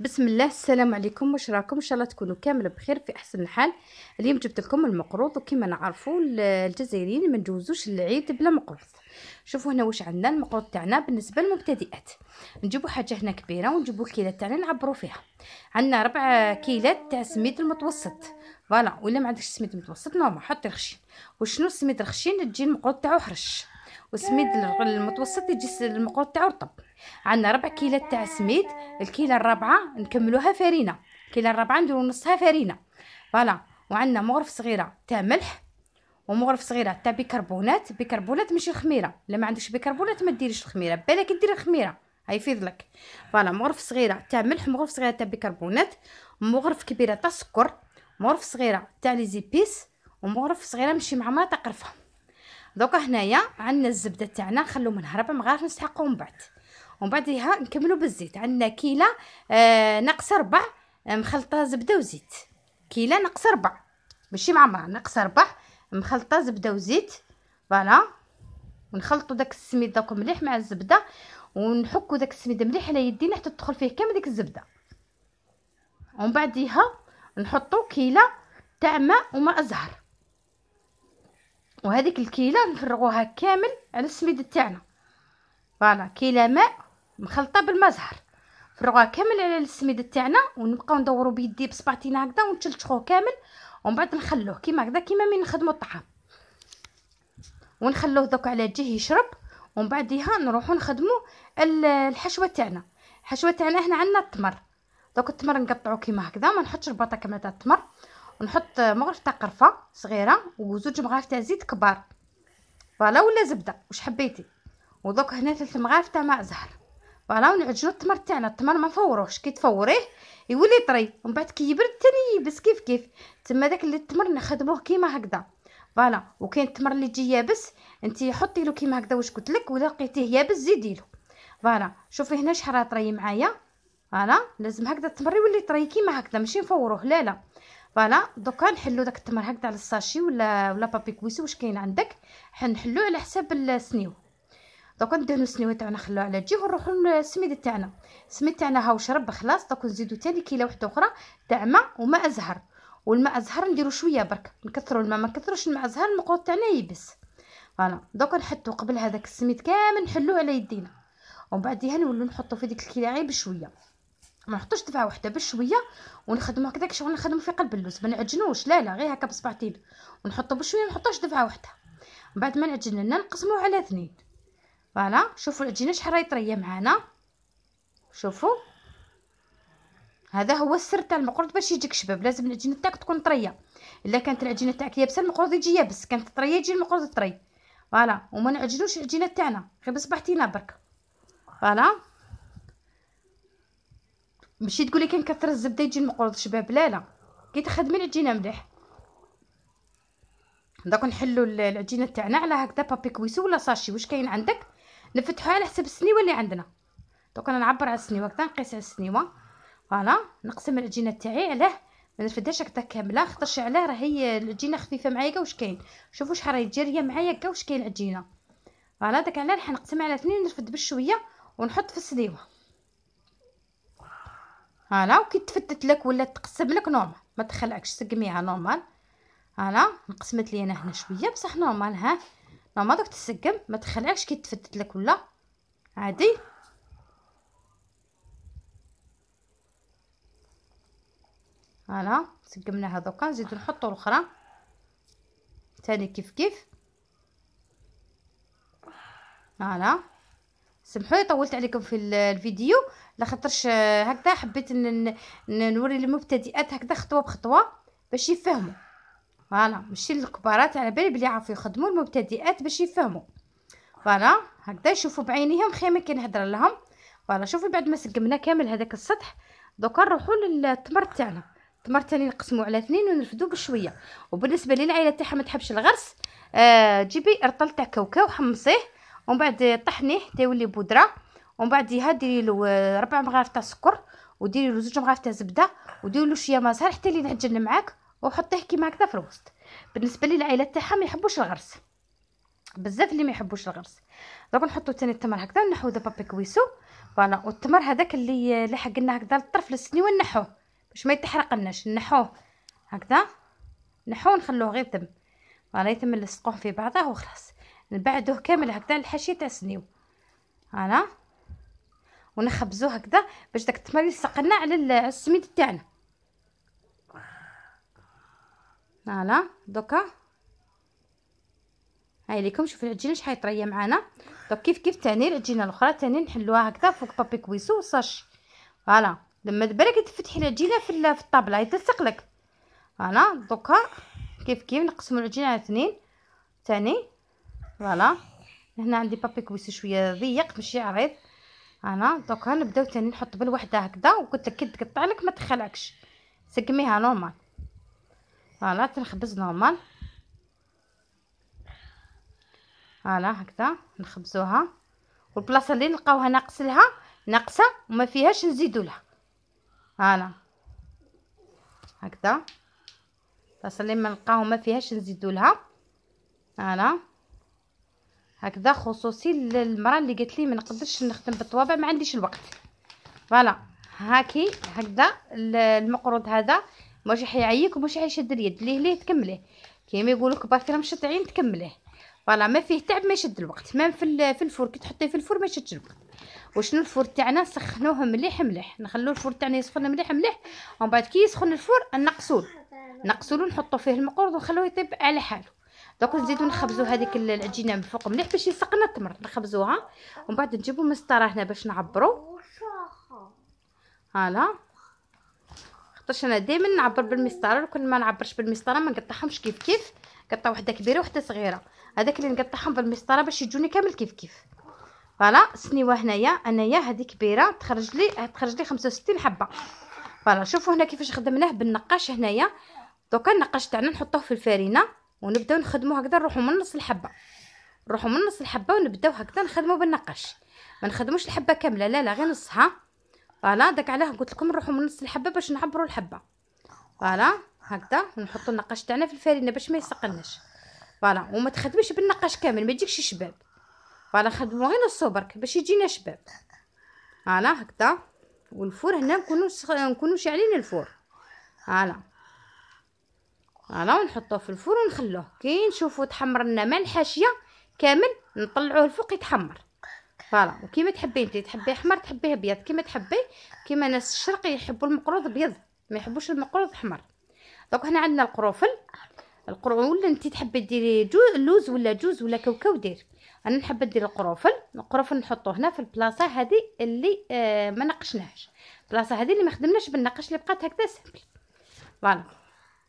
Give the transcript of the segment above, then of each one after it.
بسم الله السلام عليكم واش راكم ان شاء الله تكونوا كامل بخير في احسن الحال اليوم جبت لكم المقروض وكما نعرفوا الجزائريين ما نجوزوش العيد بلا مقروض شوفوا هنا واش عندنا المقروض تاعنا بالنسبه للمبتدئات نجيبوا حاجه هنا كبيره ونجيبوا الكيلات تاعنا نعبروا فيها عندنا ربع كيلات تاع سميد المتوسط فوالا ولا ما عندكش سميد المتوسط نورمال حطي الخشين وشنو السميد الخشين تجي المقروض تاعو حرش والسميد المتوسط يجي المقروض تاعو رطب عندنا ربع كيلة تاع سميد الكيلة الرابعة نكملوها فارينة الكيلة الرابعة نديرو نصها فارينة فوالا وعندنا مغرف صغيرة تاع ملح ومغرف صغيرة تاع بيكربونات بيكربونات ماشي الخميرة الا ما عندكش بيكربونات ما ديريش الخميرة بالك ديري الخميرة هاي فيضلك فوالا مغرف صغيرة تاع ملح مغرف صغيرة تاع بيكربونات مغرف كبيرة تاع سكر مغرف صغيرة تاع لي زيبيس ومغرف صغيرة ماشي معمرة تاع قرفة دوكا هنايا عندنا الزبدة تاعنا نخلو منها ربع مغارف نسحقو من بعد ومن بعدها نكملوا بالزيت عندنا كيله آه ناقص ربع آه، مخلطه زبده وزيت كيله ناقص ربع ماشي معمره ناقص ربع مخلطه زبده وزيت فوالا ونخلطوا داك السميد داك مليح مع الزبده ونحكوا داك السميد مليح على يدينا حتى تدخل فيه كامل ديك الزبده ومن بعديها نحطوا كيله تاع ماء وماء زهر وهذيك الكيله نفرغوها كامل على السميد تاعنا فوالا كيله ماء مخلطه بالماء زهر نفرغوها كامل على السميده تاعنا ونبقاو ندورو بيدي بصباطينا هكذا ونتلتخوه كامل ومن بعد نخلوه كيما هكذا كيما من نخدمو الطعام ونخلوه دوك على جه يشرب ومن بعديها نروحو نخدمو الحشوه تاعنا الحشوه تاعنا هنا عندنا التمر دوك التمر نقطعو كيما هكذا ما نحطش البطه كامله تاع التمر ونحط مغرف تاع قرفه صغيره وزوج مغارف تاع زيت كبار فوالا ولا زبده واش حبيتي ودوك هنا ثلاث مغارف تاع ماء زهر فوالا ونعجنو التمر تاعنا التمر ما نفوروهش كي تفوريه يولي طري ومن بعد كي يبرد تاني يبس كيف كيف تما داك اللي التمر نخدموه كيما هكذا فوالا وكاين التمر اللي يجي يابس انت حطي له كيما هكذا واش قلت لك ولا لقيتيه يابس زيدي له فوالا شوفي هنا شحال طري معايا فوالا لازم هكذا التمر يولي طري كيما هكذا ماشي نفوروه لا لا فوالا دوكا نحلو داك التمر هكذا على الساشي ولا ولا بابي كويسي واش كاين عندك حنحلو على حساب السنيو دونك ندهنو السنيوه تاعنا خلوه على الجهه ونروحو للسميد تاعنا السميد تاعنا هاو شرب خلاص دونك نزيدو تاني كيله وحده اخرى تاع ماء وماء زهر والماء زهر نديرو شويه برك نكثرو الماء ما نكثروش الماء زهر المقود تاعنا يبس فوالا دونك نحطو قبل هذاك السميد كامل نحلوه على يدينا ومن بعديها نولو نحطو في ديك الكيله غير بشويه ما نحطوش دفعه واحده بشويه ونخدمو هكذا شغل نخدمو في قلب اللوز ما نعجنوش لا لا غير هكا بصبعتين ونحطو بشويه ما نحطوش دفعه واحده من بعد ما نعجن لنا نقسموه على اثنين فوالا شوفوا العجينه شحال راهي طريه معانا شوفوا هذا هو السر تاع المقروض باش يجيك شباب لازم العجينه تاعك تكون طريه الا كانت العجينه تاعك يابسه المقروض يجي يابس كانت طريه يجي المقروض طري فوالا وما نعجنوش العجينه تاعنا غير بصبحتينا برك فوالا ماشي تقولي كان كثر الزبده يجي المقروض شباب لا لا كي تخدمي العجينه مليح دوك نحلو العجينه تاعنا على هكذا بابي كويسو ولا ساشي واش كاين عندك نفتحوها على حسب السنيوه اللي عندنا دوك انا نعبر على السنيوه هكذا نقيس على السنيوه فوالا نقسم العجينه تاعي علاه ما نرفدهاش هكذا كامله خاطرش علاه هي العجينه خفيفه معايا كا واش كاين شوفوا شحال راهي جاريه معايا كا واش كاين العجينه فوالا داك علاه راح نقسمها على اثنين ونرفد بشويه ونحط في السنيوه فوالا وكي تفتت لك ولا تقسم لك نورمال ما تخلعكش سقميها نورمال فوالا نقسمت لي انا هنا شويه بصح نورمال ها ماما دوك تسقم ما تخلعكش كي تفتت لك ولا عادي فوالا سقمناها دوكا نزيدو نحطو الاخرى تاني كيف كيف فوالا سمحوا لي طولت عليكم في الفيديو لخاطرش هكذا حبيت نوري المبتدئات هكذا خطوه بخطوه باش يفهموا فوالا ماشي الكبارات على بالي بلي عارفو يخدموا المبتدئات باش يفهموا فوالا هكذا يشوفوا بعينيهم خير ما نهضر لهم فوالا شوفوا بعد ما سقمنا كامل هذاك السطح دوكا نروحوا للتمر تاعنا التمر تاني نقسموه على اثنين ونرفدوه بشويه وبالنسبه للعائله تاعها ما تحبش الغرس آه جيبي رطل تاع كاوكاو حمصيه ومن بعد طحنيه حتى يولي بودره ومن بعديها ديري له آه، ربع مغارف تاع سكر وديري له زوج مغارف تاع زبده وديري له شويه مازال حتى لي نعجن معاك وحط يحكي معك كذا في الوسط بالنسبه لي العائله تاعها ما يحبوش الغرس بزاف اللي ما يحبوش الغرس دونك نحطو ثاني التمر هكذا ونحو دابا بكويسو فوالا والتمر هذاك اللي لحق لنا هكذا للطرف للسنيوه نحوه باش ما يتحرقناش نحوه هكذا نحوه نخلوه غير تم فوالا يتم نلصقوه في بعضه وخلاص نبعدوه كامل هكذا الحشي تاع السنيو فوالا ونخبزوه هكذا باش داك التمر يلصق لنا على السميد تاعنا فوالا دوكا هاي ليكم شوفوا العجينه شحال طريه معانا دوك كيف كيف تاني العجينه الاخرى تاني نحلوها هكذا فوق بابي كويسو وصاش فوالا لما تبرك تفتحي العجينه في الطابله هي لك فوالا دوكا كيف كيف نقسموا العجينه على اثنين تاني فوالا هنا عندي بابي كويسو شويه ضيق ماشي عريض انا دوكا نبداو تاني نحط بالوحده هكذا وقلت لك كي تقطع لك ما تخلعكش سقميها نورمال فوالا تنخبز نورمال فوالا هكذا نخبزوها والبلاصه اللي نلقاوها ناقص لها ناقصه وما فيهاش نزيدو لها فوالا هكذا البلاصه اللي ما نلقاوها ما فيهاش نزيدو لها فوالا هكذا خصوصي للمراه اللي قالت لي ما نقدرش نخدم بالطوابع ما عنديش الوقت فوالا هاكي هكذا المقروض هذا ماشي حيعيك وماشي حيشد اليد ليه ليه تكمليه كيما يقولوا كبار كرام شطعين تكمليه فوالا ما فيه تعب ما يشد الوقت ما في في الفور كي تحطيه في الفور ما يشدش الوقت وشنو الفور تاعنا سخنوه مليح مليح نخلو الفور تاعنا يسخن مليح مليح ومن بعد كي يسخن الفور نقصوه نقصوه نحطو فيه المقرض ونخلوه يطيب على حاله دوك نزيدو نخبزو هذيك العجينه من فوق مليح باش يسقنا التمر نخبزوها ومن بعد نجيبو مسطره هنا باش نعبرو هالا خاطرش انا دائما نعبر بالمسطره وكل ما نعبرش بالمسطره ما نقطعهمش كيف كيف قطعه وحده كبيره وحده صغيره هذاك اللي نقطعهم بالمسطره باش يجوني كامل كيف كيف فوالا سنيوه هنايا انايا هذه كبيره تخرج لي تخرج لي 65 حبه فوالا شوفوا هنا كيفاش خدمناه بالنقاش هنايا دوكا النقاش تاعنا نحطوه في الفرينه ونبداو نخدمو هكذا نروحو من نص الحبه نروحو من نص الحبه ونبداو هكذا نخدمو بالنقاش ما نخدموش الحبه كامله لا لا غير نصها فوالا داك علاه قلت لكم نروحوا من نص الحبه باش نعبروا الحبه فوالا هكذا ونحطوا النقاش تاعنا في الفرينه باش ما يسقلناش فوالا وما تخدمش بالنقاش كامل ما يجيكش شباب فوالا خدموا غير نصو برك باش يجينا شباب فوالا هكذا والفور هنا نكونوا نكونوا شاعلين الفور فوالا فوالا ونحطوه في الفور ونخلوه كي نشوفو تحمر لنا مع الحاشيه كامل نطلعوه الفوق يتحمر فوالا وكيما تحبي انت تحبي احمر تحبيه ابيض كيما تحبي كيما ناس الشرق يحبوا المقروض ابيض ما يحبوش المقروض احمر دونك هنا عندنا القروفل ولا انت تحبي ديري لوز ولا جوز ولا كاوكاو دير انا نحب ندير القروفل القروفل نحطو هنا في البلاصه هذه اللي آه ما نقشناهاش البلاصه هذه اللي ما خدمناش بالنقش اللي بقات هكذا سامبل فوالا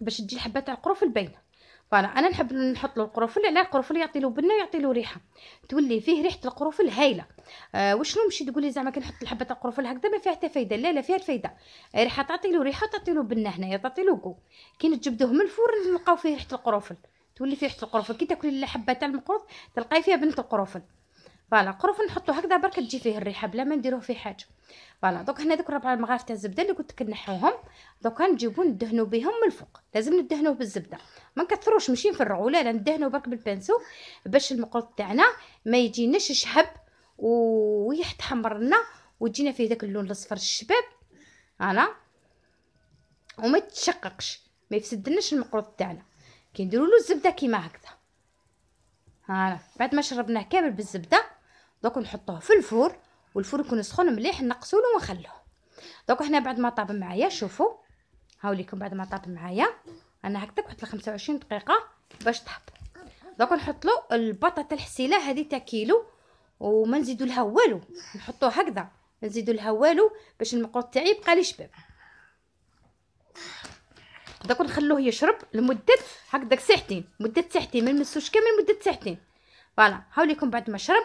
باش تجي الحبه تاع القروفل باينه فانا نحب نحط له القرنفل على القرنفل يعطي له بنه يعطي له ريحه تولي فيه ريحه القرنفل هايله آه وشنو مشي تقولي زعما كنحط الحبه تاع القرنفل هكذا ما فيها حتى فايده لا لا فيها الفايده ريحه تعطي له ريحه تعطي له بنه هنايا تعطي له كو كي تجبدوه من الفرن نلقاو فيه ريحه القرنفل تولي فيه ريحه القرنفل كي تاكلي الحبه تاع المقروض تلقاي فيها بنت القرنفل فوالا القرنفل نحطو هكذا برك تجي فيه الريحه بلا ما نديروه فيه حاجه فوالا دوك هنا دوك ربع المغارف تاع الزبده اللي قلت لك نحوهم دوكا نجيبو ندهنو بهم من الفوق لازم ندهنوه بالزبده ما نكثروش ماشي نفرعوا لا لا ندهنوه برك بالبانسو باش المقروط تاعنا ما يجيناش شحب ويحتحمر لنا وتجينا فيه داك اللون الاصفر الشباب انا وما يتشققش ما يفسدلناش المقلوط تاعنا كي نديرو له الزبده كيما هكذا هانا بعد ما شربناه كامل بالزبده دوك نحطوه في الفرن والفرن يكون سخون مليح له ونخلوه دوك حنا بعد ما طاب معايا شوفوا هاوليكم بعد ما طاب معايا انا هكذاك واحد 25 دقيقه باش طاب دوك نحط له البطاطا الحسيله هذه تاع كيلو وما نزيدو لها والو نحطوه هكذا ما نزيدو لها والو باش المقوط تاعي يبقى لي شباب دوك نخلوه يشرب لمده هكذاك ساعتين مده ساعتين ما نمسوش كامل مده ساعتين فوالا هاوليكم بعد ما شرب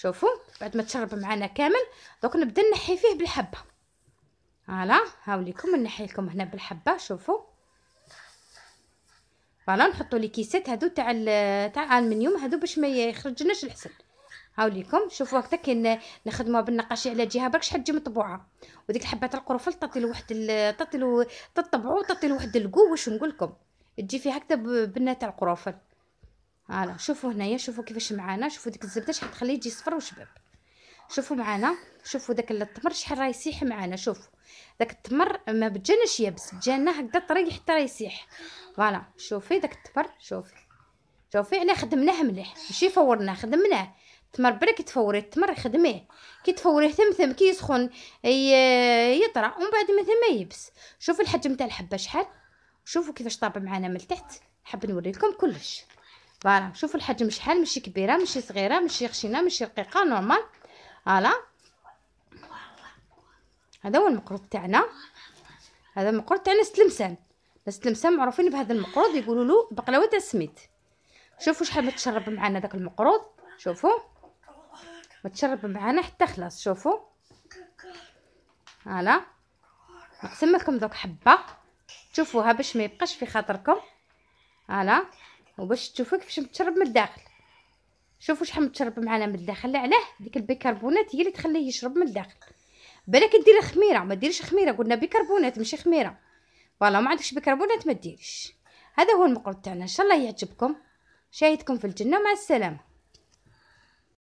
شوفوا بعد ما تشرب معنا كامل دوك نبدا نحي فيه بالحبه فوالا هاوليكم نحي لكم هنا بالحبه شوفوا فوالا نحطوا لي كيسات هادو تاع تاع المنيوم هادو باش ما يخرجناش الحسن هاوليكم شوفوا هكذا كي نخدموها بالنقاشي على جهه برك شحال تجي مطبوعه وديك الحبات القرفل تعطي لواحد تعطي تطبعو تعطي لواحد الكو واش نقول لكم تجي فيه هكذا بنات القرفل فوالا شوفوا هنايا شوفوا كيفاش معانا شوفوا ديك الزبده شحال تخليه تجي صفر وشباب شوفوا معانا شوفوا داك التمر شحال راه يسيح معانا شوفوا داك التمر ما بجاناش يابس جانا هكذا طري حتى راه يسيح فوالا شوفي داك التمر شوفي شوفي يعني خدمناه مليح ماشي فورناه خدمناه التمر بلا كي التمر خدميه كي تفوريه ثمثم كي يسخن يطرى ومن بعد ما ثم يبس شوفوا الحجم تاع الحبه شحال شوفوا كيفاش طاب معانا من تحت حاب نوريكم كلش فوالا شوفوا الحجم شحال ماشي كبيره ماشي صغيره ماشي خشينه ماشي رقيقه نورمال فوالا هذا هو المقروض تاعنا هذا المقروض تاعنا ستلمسان ستلمسان معروفين بهذا المقروض يقولوا له بقلاوه تاع سميت شوفوا شحال متشرب معنا داك المقروض شوفوا متشرب معنا حتى خلاص شوفوا هلا نقسم لكم دوك حبه تشوفوها باش ما يبقاش في خاطركم هلا وباش تشوفوا كيفاش متشرب من الداخل شوفوا شحال متشرب معنا من الداخل علاه ديك البيكربونات هي اللي تخليه يشرب من الداخل بالك ديري خميره ما ديريش خميره قلنا بيكربونات ماشي خميره فوالا ما عندكش بيكربونات ما ديريش هذا هو المقرض تاعنا ان شاء الله يعجبكم شاهدكم في الجنه مع السلامه